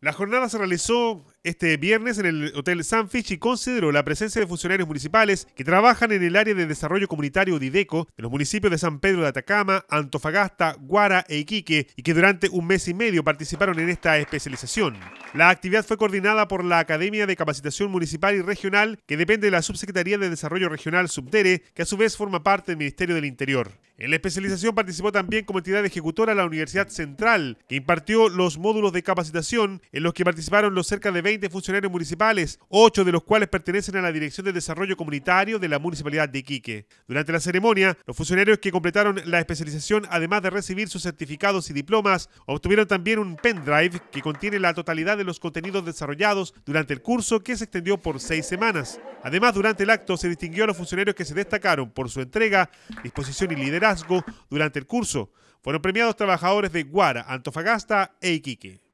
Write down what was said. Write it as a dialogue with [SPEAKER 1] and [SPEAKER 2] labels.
[SPEAKER 1] La jornada se realizó este viernes en el Hotel San y consideró la presencia de funcionarios municipales que trabajan en el área de desarrollo comunitario DIDECO de los municipios de San Pedro de Atacama, Antofagasta, Guara e Iquique y que durante un mes y medio participaron en esta especialización. La actividad fue coordinada por la Academia de Capacitación Municipal y Regional que depende de la Subsecretaría de Desarrollo Regional Subdere que a su vez forma parte del Ministerio del Interior. En la especialización participó también como entidad ejecutora la Universidad Central, que impartió los módulos de capacitación en los que participaron los cerca de 20 funcionarios municipales, 8 de los cuales pertenecen a la Dirección de Desarrollo Comunitario de la Municipalidad de Iquique. Durante la ceremonia, los funcionarios que completaron la especialización, además de recibir sus certificados y diplomas, obtuvieron también un pendrive que contiene la totalidad de los contenidos desarrollados durante el curso que se extendió por seis semanas. Además, durante el acto se distinguió a los funcionarios que se destacaron por su entrega, disposición y liderazgo durante el curso. Fueron premiados trabajadores de Guara, Antofagasta e Iquique.